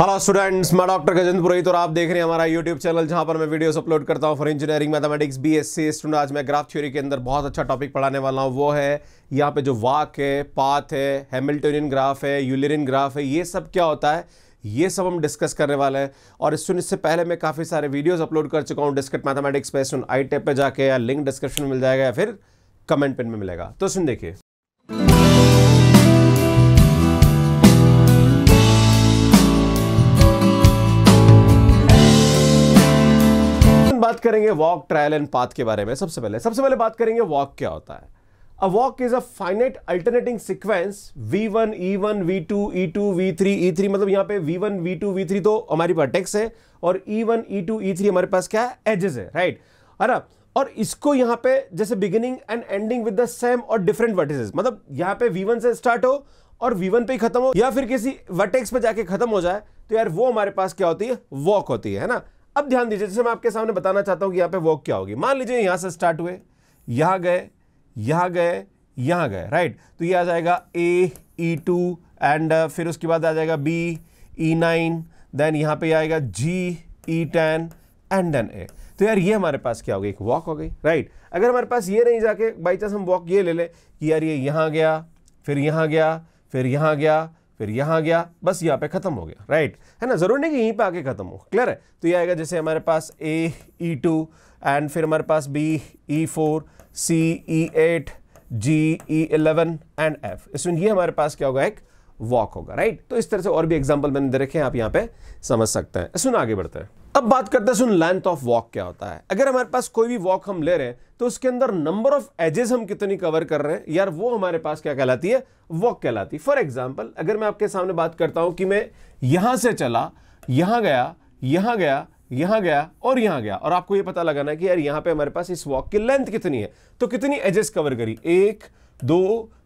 Hello students मैं doctor Gajendra Purohit और आप देख रहे हैं हमारा यूट्यूब चैनल जहां पर मैं वीडियोस अपलोड करता हूं for engineering mathematics BSc student आज मैं ग्राफ थ्योरी के अंदर बहुत अच्छा टॉपिक पढ़ाने वाला हूं वो है यहां पे जो वाक है पाथ है हेमिल्टोनियन ग्राफ है यूलिन ग्राफ है ये सब क्या होता है ये सब हम डिस्कस करने वाले हैं और स्टूडेंट इससे पहले मैं काफ़ी सारे वीडियोज़ अपलोड कर चुका हूँ डिस्कट मैथमेटिक्स पे स्टूडेंट आई टेप पर जाके या लिंक डिस्क्रिप्शन मिल जाएगा या फिर कमेंट पिन में मिलेगा तो सुन देखिए बात करेंगे वॉक ट्रायल एंड पाथ के बारे में सबसे पहले सबसे पहले बात करेंगे वॉक क्या होता है a walk is a finite alternating sequence v one e one v two e two v three e three मतलब यहां पे v one v two v three तो हमारे पास टेक्स है और e one e two e three हमारे पास क्या है एजेस है राइट है ना और इसको यहां पे जैसे beginning and ending with the same और डिफरेंट वर्टिसेस मतलब यहां पे वी वन से स्टार्ट हो और वी वन पे ही खत्म हो या फिर किसी वर्टेक्स पे जाके खत्म हो जाए तो यार वो हमारे पास क्या होती है वॉक होती है ना अब ध्यान दीजिए जैसे मैं आपके सामने बताना चाहता हूं कि यहां पे वॉक क्या होगी मान लीजिए यहां से स्टार्ट हुए यहां गए यहां गए यहां गए राइट तो ये आ जाएगा ए ई टू एंड फिर उसके बाद आ जाएगा बी ई नाइन देन यहां पे आएगा G E ten and then A तो यार ये हमारे पास क्या हो गई एक वॉक हो गई राइट अगर हमारे पास ये नहीं जाके बाई चांस हम वॉक ये ले लें कि यार ये यहां गया फिर यहां गया फिर यहां गया फिर यहां गया बस यहाँ पे ख़त्म हो गया राइट है ना ज़रूर नहीं कि यहीं पे आके ख़त्म हो क्लियर है तो ये आएगा जैसे हमारे पास ए ई टू एंड फिर हमारे पास B E four C E eight G E eleven and F इसमें ये हमारे पास क्या होगा एक वॉक होगा राइट तो इस तरह से और भी एग्जाम्पल मैंने दे रखे हैं आप यहाँ पे समझ सकते हैं सुन आगे बढ़ते हैं अब बात करते हैं सुन लेंथ ऑफ वॉक क्या होता है अगर हमारे पास कोई भी वॉक हम ले रहे हैं तो उसके अंदर नंबर ऑफ एजेस हम कितनी कवर कर रहे हैं यार वो हमारे पास क्या कहलाती है वॉक कहलाती है फॉर एग्जाम्पल अगर मैं आपके सामने बात करता हूं कि मैं यहां से चला यहां गया यहां गया यहां गया और यहां गया और आपको यह पता लगाना है कि यार यहां पे हमारे पास इस वॉक की लेंथ कितनी है तो कितनी एजेस कवर करी एक दो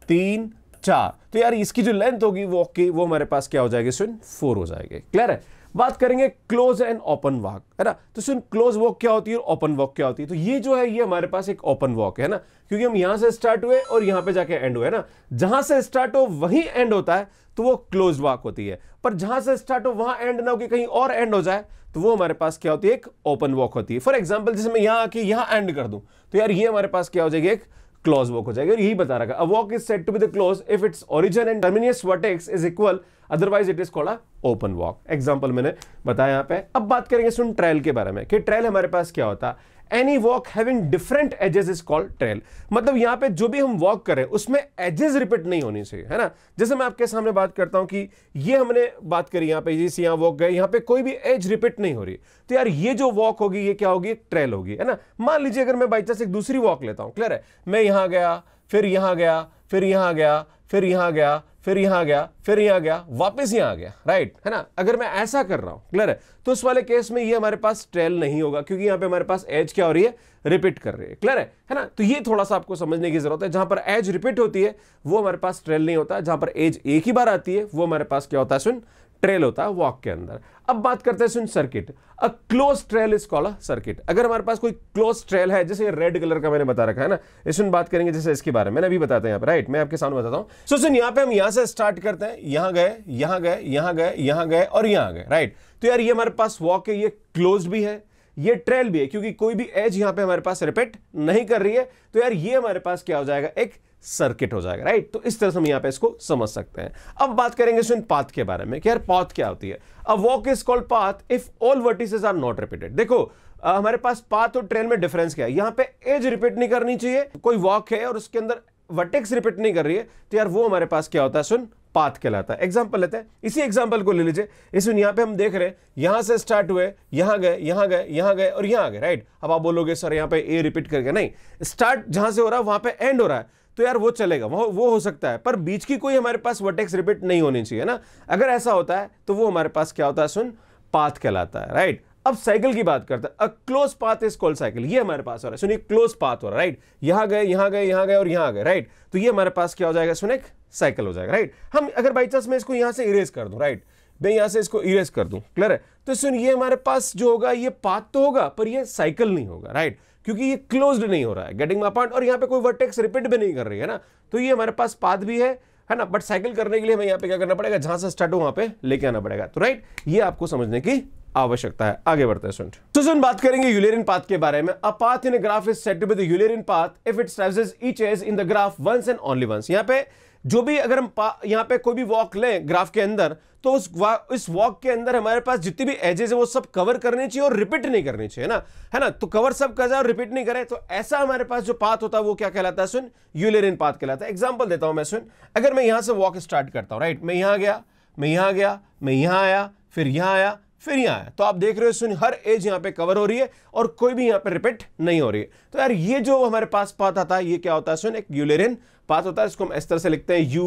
तीन चार तो यार इसकी जो लेंथ होगी वॉक की वो हमारे पास क्या हो जाएगी स्टूडेंट फोर हो जाएगी क्लियर है बात करेंगे क्लोज एंड ओपन वॉक है ना तो सुन क्लोज वॉक क्या होती है और ओपन वॉक क्या होती है तो ये जो है ये हमारे पास एक ओपन वॉक है ना क्योंकि हम यहां से स्टार्ट हुए और यहां पे जाके एंड हुए ना जहां से स्टार्ट हो वहीं एंड होता है तो वो क्लोज वॉक होती है पर जहां से स्टार्ट हो वहां एंड ना हो कि कहीं और एंड हो जाए तो वो हमारे पास क्या होती है एक ओपन वॉक होती है फॉर एग्जाम्पल जैसे मैं यहां आके यहां एंड कर दूं तो यार ये हमारे पास क्या हो जाएगी एक क्लॉज वॉक हो जाएगा यही बता रखा a walk is set to be the closed if its origin and terminus vertex is equal otherwise it is called a open walk example मैंने बताया यहां पे अब बात करेंगे सुन ट्रायल के बारे में कि ट्रायल हमारे पास क्या होता है any walk having different edges is called trail मतलब यहां पे जो भी हम वॉक करें उसमें एजेस रिपीट नहीं होनी चाहिए है ना जैसे मैं आपके सामने बात करता हूं कि ये हमने बात करी यहां पे जैसे यहां वॉक गए यहां पे कोई भी एज रिपीट नहीं हो रही तो यार ये जो वॉक होगी ये क्या होगी ट्रेल होगी है ना मान लीजिए अगर मैं बाई चांस एक दूसरी वॉक लेता हूँ क्लियर है मैं यहां गया फिर यहां गया फिर यहां गया फिर यहां गया फिर यहां गया फिर यहां गया वापस यहां आ गया राइट है ना अगर मैं ऐसा कर रहा हूं क्लियर है तो उस वाले केस में ये हमारे पास ट्रेल नहीं होगा क्योंकि यहां पे हमारे पास एज क्या हो रही है रिपीट कर रही है क्लियर है है ना तो ये थोड़ा सा आपको समझने की जरूरत है जहां पर एज रिपीट होती है वो हमारे पास ट्रेल नहीं होता जहां पर एज एक ही बार आती है वो हमारे पास क्या होता है सुन ट्रेल होता है वॉक के अंदर अब बात करते हैं सुन circuit a closed trail is call a circuit अगर हमारे पास कोई क्लोज ट्रेल है जैसे रेड कलर का मैंने बता रखा है ना सुन बात करेंगे जैसे इसके बारे में अभी बताते हैं राइट मैं आपके सामने बताता हूँ सो सुन यहाँ पे हम यहाँ से स्टार्ट करते हैं यहाँ गए यहाँ गए यहाँ गए यहाँ गए और यहाँ गए राइट तो यार ये हमारे पास वॉक है ये क्लोज भी है ये ट्रेल भी है क्योंकि कोई भी एज यहां पे हमारे पास रिपीट नहीं कर रही है तो यार ये हमारे पास क्या हो जाएगा एक सर्किट हो जाएगा राइट तो इस तरह से हम यहां पे इसको समझ सकते हैं अब बात करेंगे स्टूडेंट पाथ के बारे में कि यार पाथ क्या होती है a walk is called path if all vertices are not repeated देखो आ, हमारे पास पाथ और ट्रेन में डिफरेंस क्या है यहां पे एज रिपीट नहीं करनी चाहिए कोई वॉक है और उसके अंदर वर्टेक्स रिपीट नहीं कर रही है तो यार वो हमारे पास क्या होता है सुन पाथ कहलाता है एग्जाम्पल लेते हैं इसी एग्जाम्पल को ले लीजिए इसमें यहां पे हम देख रहे हैं यहां से स्टार्ट हुए यहां गए यहां गए यहां गए और यहां आ गए राइट अब आप बोलोगे सर यहां पे ए रिपीट करके नहीं स्टार्ट जहां से हो रहा है वहां पे एंड हो रहा है तो यार वो चलेगा वो वो हो सकता है पर बीच की कोई हमारे पास वर्टेक्स रिपीट नहीं होनी चाहिए ना अगर ऐसा होता है तो वो हमारे पास क्या होता है सुन पाथ कहलाता है राइट अब साइकिल की बात करते हैं a closed path is called cycle ये हमारे पास हो रहा है सुनिए क्लोज पाथ हो रहा है राइट यहां गए यहां गए यहां गए और यहां गए राइट तो ये हमारे पास क्या हो जाएगा सुन एक साइकिल हो जाएगा राइट हम अगर बाई चांस मैं इसको यहां से इरेज कर दूं राइट मैं यहां से इसको इरेज कर दूं क्लियर है तो सुन ये हमारे पास जो होगा ये पाथ तो होगा पर यह साइकिल नहीं होगा राइट क्योंकि ये क्लोज्ड नहीं हो रहा है गेटिंग माई पॉइंट और यहाँ पे कोई वर्टेक्स रिपीट भी नहीं कर रही है ना तो ये हमारे पास पाद भी है है ना बट साइकिल करने के लिए हमें यहाँ पे क्या करना पड़ेगा जहां से स्टार्ट हो वहां पे लेके आना पड़ेगा तो राइट ये आपको समझने की आवश्यकता है आगे बढ़ते हैं स्टूडेंट तो सुन बात करेंगे यूलेरियन पाथ के बारे में a path in graph is said with Eulerian path if it's each edge in the graph once and only once यहाँ पे जो भी अगर हम यहाँ पे कोई भी वॉक लें ग्राफ के अंदर तो उस इस वॉक के अंदर हमारे पास जितनी भी एजेस है वो सब कवर करनी चाहिए और रिपीट नहीं करनी चाहिए ना है ना तो कवर सब कर जाए और रिपीट नहीं करे तो ऐसा हमारे पास जो पाथ होता है वो क्या कहलाता है सुन यूलेरियन पाथ कहलाता है एग्जाम्पल देता हूँ मैं सुन अगर मैं यहाँ से वॉक स्टार्ट करता हूँ राइट मैं यहाँ गया मैं यहाँ गया मैं यहाँ आया फिर यहाँ आया फिर यहाँ आया तो आप देख रहे हो सुन हर एज यहाँ पे कवर हो रही है और कोई भी यहाँ पे रिपीट नहीं हो रही है तो यार ये जो हमारे पास पाथ आता है ये क्या होता है सुन एक यूलेरियन पाथ होता है इसको हम इस तरह से लिखते हैं यू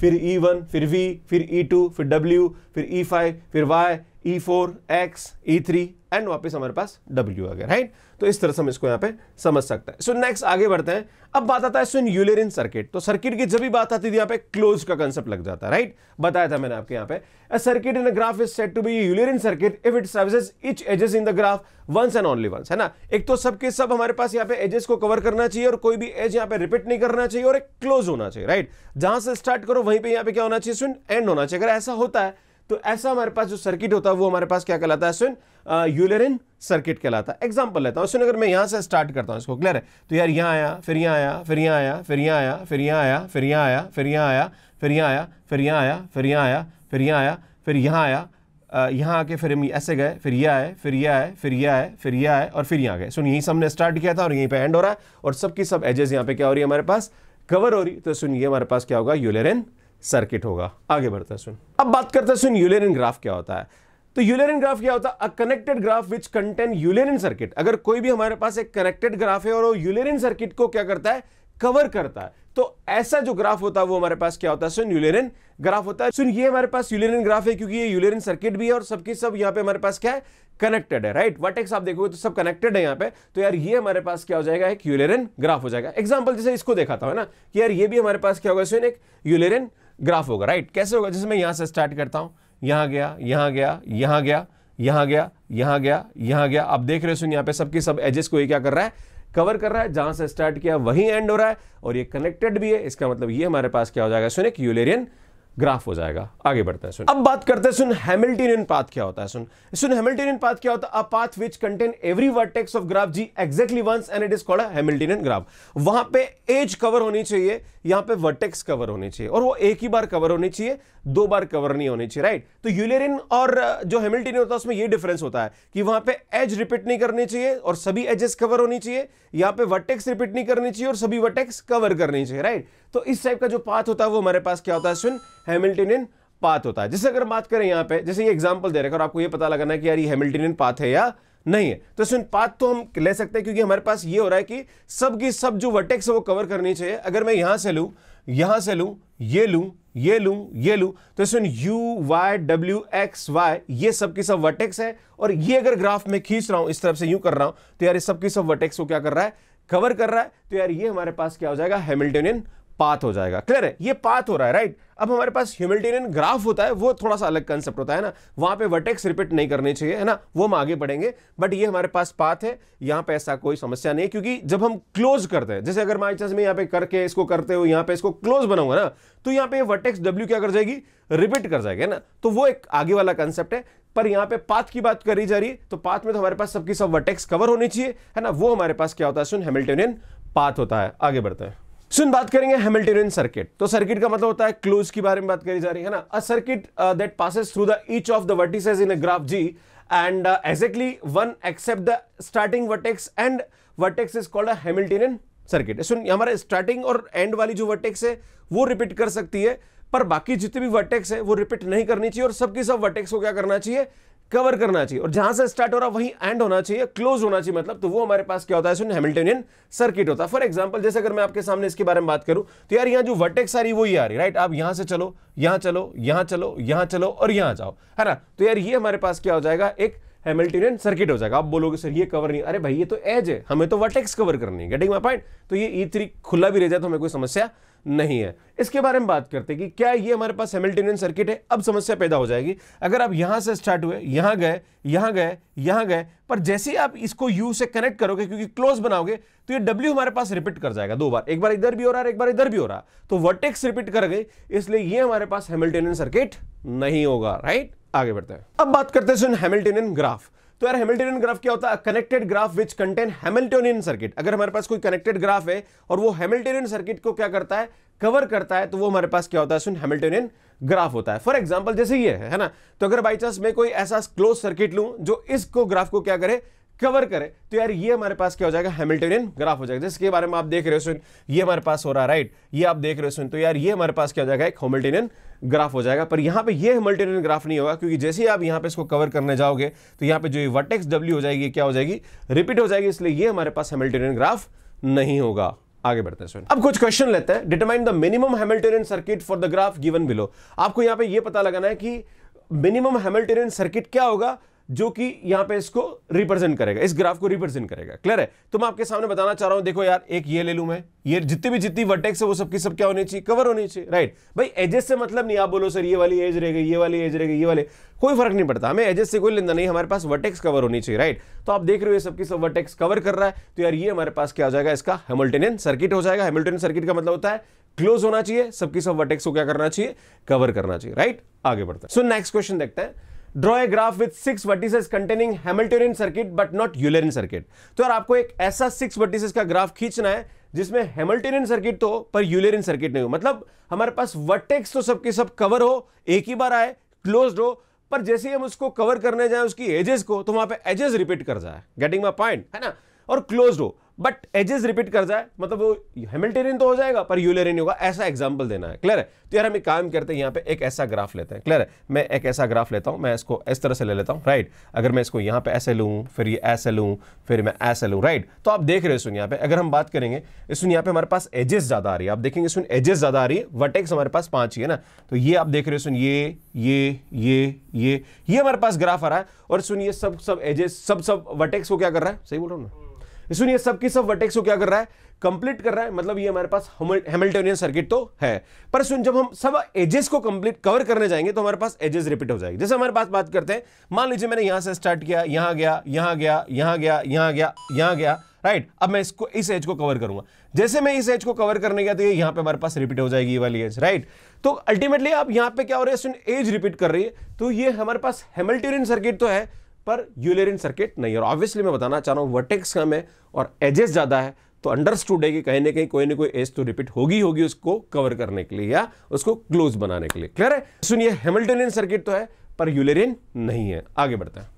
फिर ई e वन फिर वी फिर ई e टू फिर डब्ल्यू फिर ई e फाइव फिर y e four x e three and वापस हमारे पास डब्ल्यू आ गया राइट तो इस तरह से हम इसको यहाँ पे समझ सकते हैं सो नेक्स्ट आगे बढ़ते हैं अब बात आता है सो इन यूलेरिन सर्किट तो सर्किट की जब भी बात आती थी यहाँ पे क्लोज का कंसेप्ट लग जाता है राइट बताया था मैंने आपके यहाँ पे circuit in graph is set to be Eulerian circuit if it services each edges in the graph once and only once है ना एक तो सबके सब हमारे पास यहाँ पे एजेस को कवर करना चाहिए और कोई भी एज यहाँ पे रिपीट नहीं करना चाहिए और एक क्लोज होना चाहिए राइट जहां से स्टार्ट करो वहीं पर यहाँ पे क्या होना चाहिए सुन एंड होना चाहिए अगर ऐसा होता है तो ऐसा हमारे पास जो सर्किट होता है वो हमारे पास क्या कहलाता है सुन यूलेरिन सर्किट कहलाता है एग्जाम्पल लेता हूँ सुन अगर मैं यहाँ से स्टार्ट करता हूँ इसको क्लियर है तो यार यहाँ आया फिर यहाँ आया फिर यहाँ आया फिर यहाँ आया फिर यहाँ आया फिर यहाँ आया फिर यहाँ आया फिर यहाँ आया फिर यहाँ आया फिर यहाँ आया फिर यहाँ आया फिर यहाँ आया यहाँ आके फिर हम ऐसे गए फिर यह आए फिर यह आए फिर यह आए फिर यह आए और फिर यहाँ गए सुन यहीं से हमने स्टार्ट किया था और यहीं पर एंड हो रहा है और सबकी सब एजेस यहाँ पे क्या हो रही है हमारे पास कवर हो रही तो सुनिए हमारे पास क्या होगा यूलेरिन सर्किट होगा आगे बढ़ता है सुन अब बात करते हैं सुन यूलेरिन ग्राफ क्या होता है तो यूलेरिन ग्राफ क्या होता है a connected graph which contain Eulerian circuit अगर कोई भी हमारे पास एक कनेक्टेड ग्राफ है और वो यूलेरिन सर्किट को क्या करता है कवर करता है तो ऐसा जो ग्राफ होता है वो हमारे पास क्या होता है सुन यूलेरिन ग्राफ होता है सुन ये हमारे पास यूलेरिन ग्राफ है क्योंकि ये यूलेरिन सर्किट भी है और सबकी सब यहाँ पे हमारे पास क्या है कनेक्टेड है राइट वर्टेक्स आप देखोगे तो सब कनेक्टेड है यहाँ पे तो यार ये हमारे पास क्या हो जाएगा एक यूलेरिन ग्राफ हो जाएगा एग्जाम्पल जैसे इसको देखा था ना कि यार ये भी हमारे पास क्या होगा सुन एक यूलेरिन ग्राफ होगा राइट कैसे होगा जैसे मैं यहां से स्टार्ट करता हूं यहां गया यहां गया यहां गया यहां गया यहां गया यहां गया आप देख रहे हो यहां पे सबकी सब एजेस को ये क्या कर रहा है कवर कर रहा है जहां से स्टार्ट किया वहीं एंड हो रहा है और ये कनेक्टेड भी है इसका मतलब ये हमारे पास क्या हो जाएगा सुनिक यूलेरियन ग्राफ हो जाएगा आगे बढ़ता है सुन अब बात करते हैं सुन हैमिल्टनियन पाथ क्या होता है सुन सुन हैमिल्टनियन पाथ क्या होता है a path which contain every vertex of graph G exactly once and it is called Hamiltonian graph वहां पे एज कवर होनी चाहिए यहां पे वर्टेक्स कवर होने चाहिए और वो एक ही बार कवर होनी चाहिए दो बार कवर नहीं होनी चाहिए राइट तो यूलेरिन और जो हेमिल्टनियन होता है उसमें ये डिफरेंस होता है कि वहां पे एज रिपीट नहीं करनी चाहिए और सभी एजेस कवर होनी चाहिए यहां पे वर्टेक्स रिपीट नहीं करनी चाहिए और सभी वर्टेक्स कवर करनी चाहिए राइट तो इस टाइप का जो पाथ होता है वो हमारे पास क्या होता है स्विन हेमिल्टनियन पाथ होता है जैसे अगर बात करें यहाँ पे जैसे ये एग्जाम्पल दे रहे हैं और आपको ये पता लगाना है कि यार ये हेमिल्टनियन पाथ है या नहीं है तो स्विन पाथ तो हम ले सकते हैं क्योंकि हमारे पास ये हो रहा है कि सब की सब जो वर्टेक्स है वो कवर करनी चाहिए अगर मैं यहाँ से लूँ यहाँ से लूँ ये लूँ ये लूँ ये लूँ तो स्विन यू वाई डब्ल्यू एक्स वाई ये सब की सब वर्टेक्स है और ये अगर ग्राफ में खींच रहा हूँ इस तरफ से यूँ कर रहा हूँ तो यार सबकी सब सब वर्टेक्स को क्या कर रहा है कवर कर रहा है तो यार ये हमारे पास क्या हो जाएगा हेमिल्टोनियन पाथ हो जाएगा क्लियर है ये पाथ हो रहा है राइट अब हमारे पास ह्यूमिल्टेरियन ग्राफ होता है वो थोड़ा सा अलग कंसेप्ट होता है ना वहां पे वर्टेक्स रिपीट नहीं करने चाहिए है ना वो हम आगे बढ़ेंगे बट ये हमारे पास पाथ है यहां पे ऐसा कोई समस्या नहीं है क्योंकि जब हम क्लोज करते हैं जैसे अगर माई चांस में यहां पे करके इसको करते हो यहां पे इसको क्लोज बनाऊंगा ना तो यहां पर वर्टेक्स डब्ल्यू क्या कर जाएगी रिपीट कर जाएगी है ना तो वो एक आगे वाला कंसेप्ट है पर यहां पे पाथ की बात करी जा रही है तो पाथ में तो हमारे पास सबकी सब वर्टेक्स कवर होनी चाहिए है ना वो हमारे पास क्या होता है सुन हेमिल्टोनियन पाथ होता है आगे बढ़ते हैं सुन बात करेंगे हेमिल्टेरियन सर्किट तो सर्किट का मतलब होता है क्लोज के बारे में बात करी जा रही है ना a circuit that passes through the each of the vertices in a graph G and exactly one except the starting vertex and vertex is called a Hamiltonian circuit सुन हमारा स्टार्टिंग और एंड वाली जो वर्टेक्स है वो repeat कर सकती है पर बाकी जितने भी वर्टेक्स है वो रिपीट नहीं करनी चाहिए और सबकी सब वर्टेक्स को क्या करना चाहिए कवर करना चाहिए और जहां से स्टार्ट हो रहा वहीं एंड होना चाहिए क्लोज होना चाहिए मतलब तो वो हमारे पास क्या होता है सुन हेमिल्टोनियन सर्किट होता है फॉर एग्जांपल जैसे अगर मैं आपके सामने इसके बारे में बात करूं तो यार यहां जो वर्टेक्स आ रही वो ही आ रही राइट आप यहां से चलो यहां चलो यहां चलो यहां चलो और यहां जाओ है ना तो यार ये हमारे पास क्या हो जाएगा एक हेमिल्टोनियन सर्किट हो जाएगा आप बोलोगे सर ये कवर नहीं अरे भाई ये तो एज है हमें तो वर्टेक्स कवर करनी है गेटिंग माई पॉइंट तो ये ई e खुला भी रह जाए तो हमें कोई समस्या नहीं है इसके बारे में बात करते कि क्या ये हमारे पास हेमिल्टनियन सर्किट है अब समस्या पैदा हो जाएगी अगर आप यहां से स्टार्ट हुए यहां गए यहां गए यहां गए पर जैसे ही आप इसको यू से कनेक्ट करोगे क्योंकि क्लोज बनाओगे तो ये डब्ल्यू हमारे पास रिपीट कर जाएगा दो बार एक बार इधर भी हो रहा है एक बार इधर भी हो रहा तो वर्टेक्स रिपीट कर गई इसलिए ये हमारे पास हेमिल्टनियन सर्किट नहीं होगा राइट आगे बढ़ते हैं अब बात करते हैं हेमिल्टनियन ग्राफ तो यार हेमिल्टोनियन ग्राफ क्या होता है connected graph which contain Hamiltonian circuit अगर हमारे पास कोई कनेक्टेड ग्राफ है और वो हेमिल्टोनियन सर्किट को क्या करता है कवर करता है तो वो हमारे पास क्या होता है सुन हेमिल्टोनियन ग्राफ होता है फॉर एग्जाम्पल जैसे ये है, है ना तो अगर बाई चांस मैं कोई ऐसा क्लोज सर्किट लूँ जो इसको ग्राफ को क्या करे कवर करे तो यार ये हमारे पास क्या हो जाएगा हेमिल्टोनियन ग्राफ हो जाएगा जिसके बारे में आप देख रहे हो सुन ये हमारे पास हो रहा है राइट ये आप देख रहे हो सुन तो यार ये हमारे पास क्या हो जाएगा एक हेमिल्टोनियन ग्राफ हो जाएगा पर यहाँ पे ये हेमिल्टोनियन ग्राफ नहीं होगा क्योंकि जैसे ही आप यहाँ पे इसको कवर करने जाओगे तो यहाँ पे जो वर्टेक्स डब्ल्यू हो जाएगी क्या हो जाएगी रिपीट हो जाएगी इसलिए ये हमारे पास हेमिल्टोनियन ग्राफ नहीं होगा आगे बढ़ते हैं अब कुछ क्वेश्चन लेते हैं determine the minimum Hamiltonian circuit for the graph given below आपको यहाँ पे ये पता लगाना है कि मिनिमम हेमिल्टोनियन सर्किट क्या होगा जो कि यहां पे इसको रिप्रेजेंट करेगा इस ग्राफ को रिप्रेजेंट करेगा क्लियर है तो मैं आपके सामने बताना चाह रहा हूं देखो यार एक ये ले लू मैं ये जितनी भी जितनी वर्टेक्स है वो सबकी सब क्या होनी चाहिए कवर होनी चाहिए राइट भाई एजेस से मतलब नहीं आप बोलो सर ये वाली एज रहेगी ये वाली एज रहेगी ये वाले कोई फर्क नहीं पड़ता हमें एजेस से कोई लेना नहीं हमारे पास वर्टेक्स कवर होनी चाहिए राइट तो आप देख रहे हो सबकी सब वर्टेक्स कवर कर रहा है तो यार ये हमारे पास क्या हो जाएगा इसका हेमल्टेनियन सर्किट हो जाएगा हेमल्टेनियन सर्किट का मतलब होता है क्लोज होना चाहिए सबकी सब वर्टेक्स को क्या करना चाहिए कवर करना चाहिए राइट आगे बढ़ता है सो नेक्स्ट क्वेश्चन देखते हैं draw a graph with six vertices containing Hamiltonian circuit but not Eulerian circuit तो यार आपको एक ऐसा सिक्स वर्टिसेस का ग्राफ खींचना है जिसमें हेमल्टेरियन सर्किट तो पर यूलेरियन सर्किट नहीं हो मतलब हमारे पास वर्टेक्स तो सबके सब कवर हो एक ही बार आए क्लोज हो पर जैसे ही हम उसको कवर करने जाए उसकी एजेस को तो वहां पे एजेस रिपीट कर जाए गेटिंग माई पॉइंट है ना और क्लोज हो बट एजेस रिपीट कर जाए मतलब वो हेमिल्टेरियन तो हो जाएगा पर यूलेरियन होगा ऐसा एग्जाम्पल देना है क्लियर है तो यार हम एक काम करते हैं यहाँ पे एक ऐसा ग्राफ लेते हैं क्लियर है मैं एक ऐसा ग्राफ लेता हूँ मैं इसको इस तरह से ले लेता हूँ राइट अगर मैं इसको यहाँ पे ऐसे लूँ फिर ये ऐसे लूँ फिर मैं ऐसे लूँ राइट तो आप देख रहे हो सुन यहाँ पे अगर हम बात करेंगे सुन यहाँ पे हमारे पास एजेस ज़्यादा आ रही है आप देखेंगे सुन एजेस ज़्यादा आ रही है वटेक्स हमारे पास पाँच ही है ना तो ये आप देख रहे हो सुन ये ये ये ये ये हमारे पास ग्राफ आ रहा है और सुन ये सब सब एजेस सब सब वटेक्स को क्या कर रहा है सही बोल रहा हूँ ना इसमें तो सब की सब वर्टेक्स को क्या कर रहा है कंप्लीट कर रहा है मतलब ये हमारे पास हेमल्टोनियन सर्किट तो है पर सुन जब हम सब एजेस को कंप्लीट कवर करने जाएंगे तो हमारे पास एजेस रिपीट हो जाएगी जैसे हमारे पास बात करते हैं मान लीजिए मैंने यहां से स्टार्ट किया यहां गया यहां गया यहां गया यहां गया यहां गया राइट right. अब मैं इसको इस एज को कवर करूंगा जैसे मैं इस एज को कवर करने गया तो ये यहां पे हमारे पास रिपीट हो जाएगी ये वाली एज राइट right. तो अल्टीमेटली आप यहां पे क्या हो रहा है एज रिपीट कर रही है तो ये हमारे पास हेमल्टेरियन सर्किट तो है पर यूलेरिन सर्किट नहीं और ऑब्वियसली मैं बताना चाह रहा हूँ वर्टेक्स कम है और एजेस ज़्यादा है तो अंडरस्टूड है कि कहीं ना कहीं कोई ना कोई एज तो रिपीट होगी होगी उसको कवर करने के लिए या उसको क्लोज बनाने के लिए क्लियर है सुनिए हेमल्टोनियन सर्किट तो है पर यूलेरियन नहीं है आगे बढ़ते हैं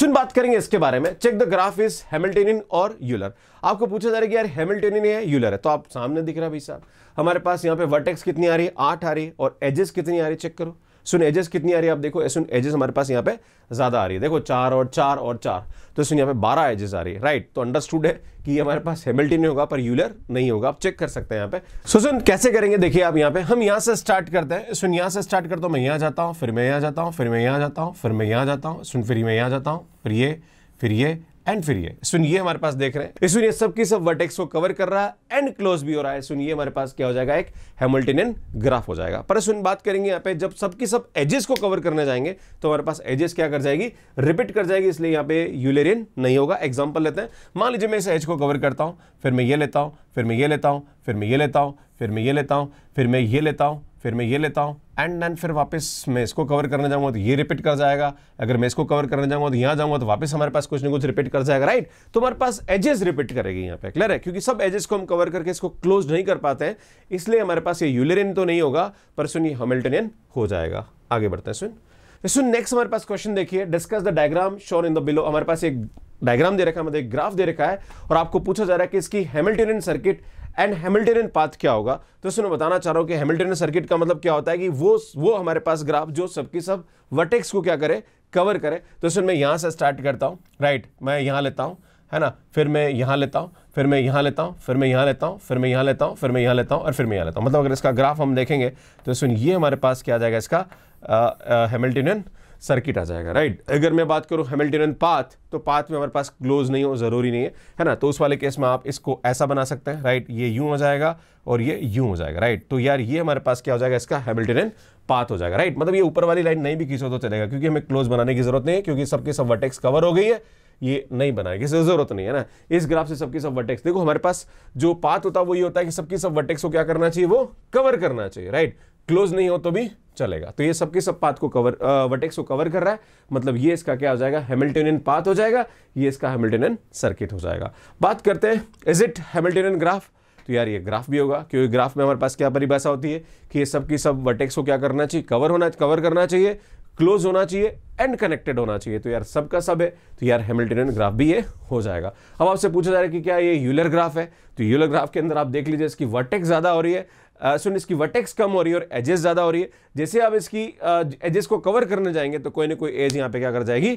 सुन बात करेंगे इसके बारे में check the graph is Hamiltonian or Euler आपको पूछा जा रहा है कि यार हेमिल्टेनियन है यूलर है तो आप सामने दिख रहा है भाई साहब हमारे पास यहाँ पे वर्टेक्स कितनी आ रही है आठ आ रही है और एजेस कितनी आ रही है चेक करो सुन एजेस कितनी आ रही है आप देखो सुन एजेस हमारे पास यहाँ पे ज़्यादा आ रही है देखो चार और चार और चार तो सुन यहाँ पे बारह एजेस आ रही है राइट तो अंडरस्टूड है कि हमारे पास नहीं होगा पर यूलर नहीं होगा आप चेक कर सकते हैं यहाँ पे सो सुन कैसे करेंगे देखिए आप यहाँ पे हम यहाँ से स्टार्ट करते हैं सुन यहाँ से स्टार्ट करता हूँ मैं यहाँ जाता हूँ फिर मैं यहाँ जाता हूँ फिर मैं यहाँ जाता हूँ फिर मैं यहाँ जाता हूँ सुन फिर मैं यहाँ जाता हूँ फिर ये फिर ये एंड फिर ये सुनिए हमारे पास देख रहे हैं सुनिए सबकी सब वर्टेक्स को कवर कर रहा है एंड क्लोज भी हो रहा है सुनिए हमारे पास क्या हो जाएगा एक हेमल्टिनियन ग्राफ हो जाएगा पर सुन बात करेंगे यहाँ पे जब सब सब एजेस को कवर करने जाएंगे तो हमारे पास एजेस क्या कर जाएगी रिपीट कर जाएगी इसलिए यहाँ पे यूलेरियन नहीं होगा एग्जाम्पल लेते हैं मान लीजिए मैं इस एज को कवर करता हूँ फिर मैं ये लेता हूँ फिर मैं ये लेता हूँ फिर मैं ये लेता हूँ फिर मैं ये लेता हूँ फिर मैं ये लेता हूँ फिर मैं ये लेता हूँ एंड देन फिर वापस मैं इसको कवर करने जाऊँगा तो ये रिपीट कर जाएगा अगर मैं इसको कवर करने जाऊँगा तो यहाँ जाऊँगा तो वापस हमारे पास कुछ ना कुछ रिपीट कर जाएगा राइट तो हमारे पास एजेस रिपीट करेगी यहाँ पे क्लियर है क्योंकि सब एजेस को हम कवर करके इसको क्लोज नहीं कर पाते हैं इसलिए हमारे पास ये यूलेरियन तो नहीं होगा पर सुन ये हमिल्टनियन हो जाएगा आगे बढ़ते हैं सुन तो सुन नेक्स्ट हमारे पास क्वेश्चन देखिए discuss the diagram shown in the below हमारे पास एक डायग्राम दे रखा है मतलब एक ग्राफ दे रखा है और आपको पूछा जा रहा है कि इसकी Hamiltonian circuit and Hamiltonian path क्या होगा तो इसमें बताना चाह रहा हूँ कि हेमिल्टनियन सर्किट का मतलब क्या होता है कि वो वो हमारे पास ग्राफ जो सबकी सब वर्टेक्स को क्या करे कवर करे तो इसमें मैं यहाँ से स्टार्ट करता हूँ राइट मैं यहाँ लेता हूँ है ना फिर मैं यहाँ लेता हूँ फिर मैं यहाँ लेता हूँ फिर मैं यहाँ लेता हूँ फिर मैं यहाँ लेता हूँ फिर मैं यहाँ लेता हूँ और फिर मैं यहाँ लेता हूँ मतलब अगर इसका ग्राफ हम देखेंगे तो सुन ये हमारे पास क्या आ जाएगा इसका हेमिल्टेनियन uh, uh, सर्किट आ जाएगा राइट अगर मैं बात करूं हेमिल्टोनियन पाथ तो पाथ में हमारे पास क्लोज नहीं हो ज़रूरी नहीं है है ना तो उस वाले केस में आप इसको ऐसा बना सकते हैं राइट ये यूं हो जाएगा और ये यूं हो जाएगा राइट तो यार ये हमारे पास क्या हो जाएगा इसका हेमिल्टोनियन पाथ हो जाएगा राइट मतलब ये ऊपर वाली लाइन नहीं भी खींचो तो चलेगा क्योंकि हमें क्लोज बनाने की जरूरत नहीं है क्योंकि सबके सब वटेक्स कवर हो गई है ये नहीं बनाएंगे ज़रूरत नहीं है ना इस ग्राफ से सबकी सब वर्टेक्स देखो हमारे पास जो पाथ होता है वो ये होता है कि सबकी सब वर्टेक्स को क्या करना चाहिए वो कवर करना चाहिए राइट क्लोज नहीं हो तो भी चलेगा तो ये सबके सब पाथ को कवर वर्टेक्स को कवर कर रहा है मतलब ये इसका क्या हो जाएगा हेमिल्टोनियन पाथ हो जाएगा ये इसका हेमिल्टोनियन सर्किट हो जाएगा बात करते हैं इज इट हेमिल्टोनियन ग्राफ तो यार ये ग्राफ भी होगा क्योंकि ग्राफ में हमारे पास क्या परिभाषा होती है कि ये सब की सब वर्टेक्स को क्या करना चाहिए कवर होना कवर करना चाहिए क्लोज होना चाहिए एंड कनेक्टेड होना चाहिए तो यार सबका सब है तो यार हेमिल्टन ग्राफ भी ये हो जाएगा अब आपसे पूछा जा रहा है कि क्या ये यूलर ग्राफ है तो यूलर ग्राफ के अंदर आप देख लीजिए इसकी वर्टेक्स ज़्यादा हो रही है सुन इसकी वर्टेक्स कम हो रही है और एजेस ज़्यादा हो रही है जैसे आप इसकी एजेस को कवर करने जाएंगे तो कोई ना कोई एज यहाँ पे क्या कर जाएगी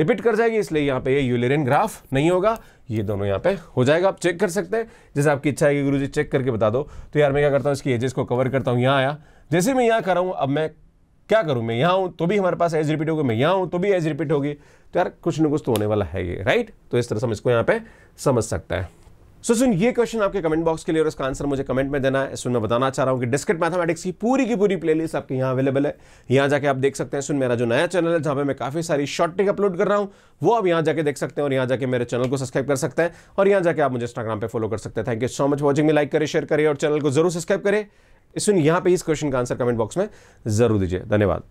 रिपीट कर जाएगी इसलिए यहाँ पे ये यूलेरियन ग्राफ नहीं होगा ये दोनों यहाँ पे हो जाएगा आप चेक कर सकते हैं जैसे आपकी इच्छा है कि गुरु चेक करके बता दो तो यार मैं क्या करता हूँ इसकी एजेस को कवर करता हूँ यहाँ आया जैसे मैं यहाँ कर रहा हूँ अब मैं क्या करूं मैं यहां हूं तो भी हमारे पास एज रिपीट होगी मैं यहाँ हूं तो भी एज रिपीट होगी तो यार कुछ ना कुछ तो होने वाला है ये राइट तो इस तरह से हम इसको यहां पे समझ सकता है सो so, सुन ये क्वेश्चन आपके कमेंट बॉक्स के लिए और इसका आंसर मुझे कमेंट में देना है सुन मैं बताना चाह रहा हूँ कि डिस्क्रिट मैथमेटिक्स की पूरी की पूरी प्लेलिस्ट आपके यहाँ अवेलेबल है यहाँ जाके आप देख सकते हैं सुन मेरा जो नया चैनल है जहाँ पे मैं काफ़ी सारी शॉर्ट ट्रिक अपलोड कर रहा हूँ वो आप यहाँ जाकर देख सकते हैं और यहाँ जाकर मेरे चैनल को सब्सक्राइब कर सकते हैं और यहाँ जाके आप मुझे इंस्टाग्राम पर फॉलो कर सकते हैं thank you so much watching में लाइक करें शेयर करें और चैनल को जरूर सब्सक्राइब करें इस यहां पे इस क्वेश्चन का आंसर कमेंट बॉक्स में जरूर दीजिए धन्यवाद